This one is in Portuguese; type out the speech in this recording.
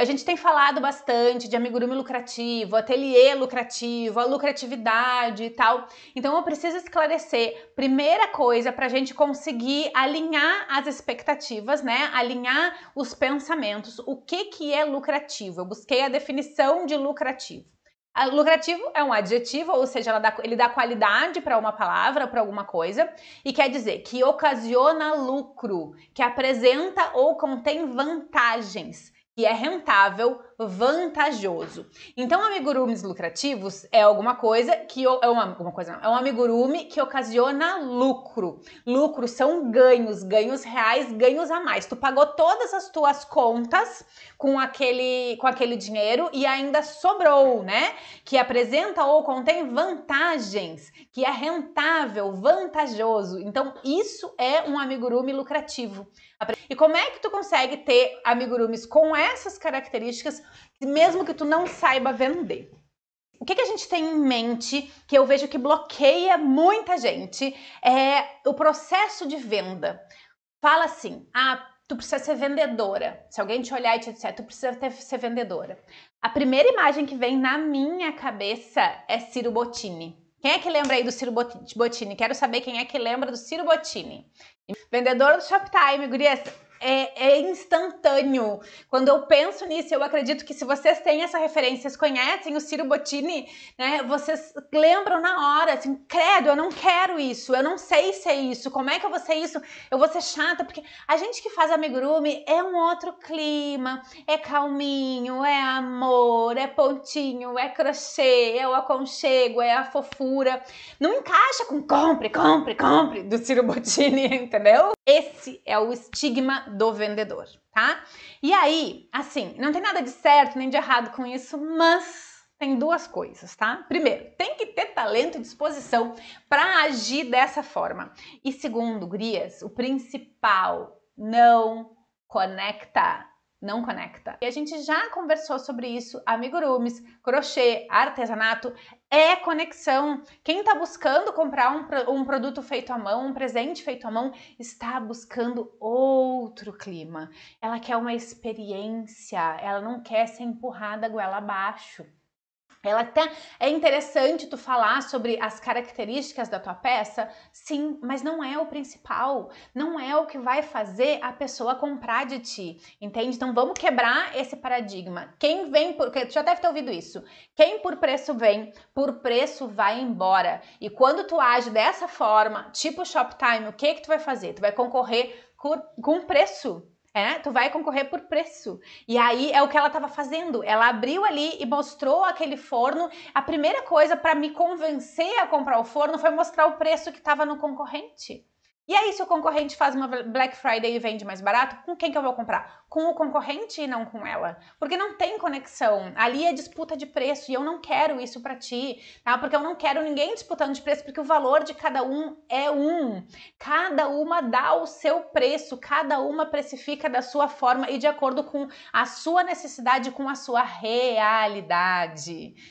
A gente tem falado bastante de amigurumi lucrativo, ateliê lucrativo, a lucratividade e tal. Então eu preciso esclarecer, primeira coisa, para a gente conseguir alinhar as expectativas, né? Alinhar os pensamentos. O que, que é lucrativo? Eu busquei a definição de lucrativo. A lucrativo é um adjetivo, ou seja, dá, ele dá qualidade para uma palavra, para alguma coisa, e quer dizer que ocasiona lucro, que apresenta ou contém vantagens e é rentável vantajoso. Então, amigurumes lucrativos é alguma coisa que é uma, uma coisa, não, é um amigurume que ocasiona lucro. Lucro são ganhos, ganhos reais, ganhos a mais. Tu pagou todas as tuas contas com aquele com aquele dinheiro e ainda sobrou, né? Que apresenta ou contém vantagens, que é rentável, vantajoso. Então, isso é um amigurume lucrativo. E como é que tu consegue ter amigurumes com essas características mesmo que tu não saiba vender. O que, que, a gente tem em mente que eu vejo que bloqueia muita gente é o processo de venda. Fala assim: ah, tu precisa ser vendedora. Se alguém te olhar e te disser, tu precisa ter, ser vendedora. A primeira imagem que vem na minha cabeça é Ciro Bottini. Quem é que lembra aí do Ciro Bottini? Quero saber quem é que lembra do Ciro Bottini. Vendedor do Shoptime, gurias é, é, instantâneo. Quando eu penso nisso, eu acredito que se vocês têm essa referência, vocês conhecem o Ciro Bottini, né? Vocês lembram na hora, assim, credo, eu não quero isso, eu não sei se é isso, como é que eu vou ser isso? Eu vou ser chata, porque a gente que faz amigurumi é um outro clima, é calminho, é amor, é pontinho, é crochê, é o aconchego, é a fofura. Não encaixa com compre, compre, compre do Ciro Bottini, entendeu? Esse é o estigma do vendedor, tá? E aí, assim, não tem nada de certo nem de errado com isso, mas tem duas coisas, tá? Primeiro, tem que ter talento e disposição para agir dessa forma. E segundo, Grias, o principal, não conecta não conecta. E a gente já conversou sobre isso, amigurumis, crochê, artesanato, é conexão. Quem está buscando comprar um, um, produto feito à mão, um presente feito à mão, está buscando outro clima. Ela quer uma experiência, ela não quer ser empurrada goela abaixo. Ela até é interessante tu falar sobre as características da tua peça, sim, mas não é o principal, não é o que vai fazer a pessoa comprar de ti, entende? Então vamos quebrar esse paradigma. Quem vem por, tu já deve ter ouvido isso. Quem por preço vem, por preço vai embora. E quando tu age dessa forma, tipo Shoptime, o que que tu vai fazer? Tu vai concorrer com preço, é, tu vai concorrer por preço. E aí é o que ela estava fazendo. Ela abriu ali e mostrou aquele forno. A primeira coisa para me convencer a comprar o forno foi mostrar o preço que estava no concorrente. E aí, é se o concorrente faz uma Black Friday e vende mais barato, com quem que eu vou comprar? Com o concorrente e não com ela. Porque não tem conexão. Ali é disputa de preço e eu não quero isso para ti, tá? Porque eu não quero ninguém disputando de preço, porque o valor de cada um é um. Cada uma dá o seu preço, cada uma precifica da sua forma e de acordo com a sua necessidade, com a sua realidade,